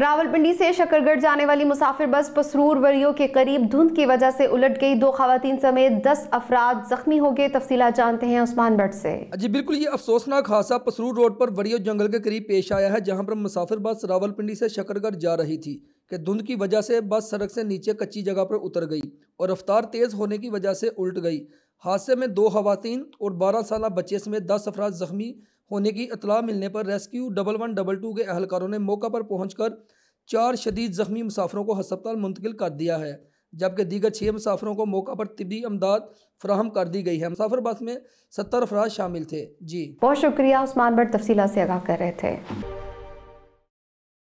रावलपिंडी से शकरगढ़ जाने वाली मुसाफिर बस पसरूर वरियो के करीब धुंध की वजह से उलट गई दो खातन समेत दस अफराद जख्मी हो गए तफसीला जानते हैं उस्मान भट्ट से जी बिल्कुल ये अफसोसनाक हादसा पसरूर रोड पर वरियो जंगल के करीब पेश आया है जहाँ पर मुसाफिर बस रावलपिंडी से शकरगढ़ जा रही थी कि धुंध की वजह से बस सड़क से नीचे कच्ची जगह पर उतर गई और रफ्तार तेज होने की वजह से उलट गई हादसे में दो खातन और बारह साल बच्चे समेत दस अफराद जख्मी होने की इतला मिलने पर rescue double one double two के अहलकारों ने मौका पर पहुँच कर चार शदीद जख्मी मुसाफरों को हस्पताल मुंतकिल कर दिया है जबकि दीगर छः मुसाफरों को मौका पर तबी अमदाद फ्राहम कर दी गई है मुसाफर बस में सत्तर अफराज शामिल थे जी बहुत शुक्रिया उस्मान भट्ट तफसीला से आगाह कर रहे थे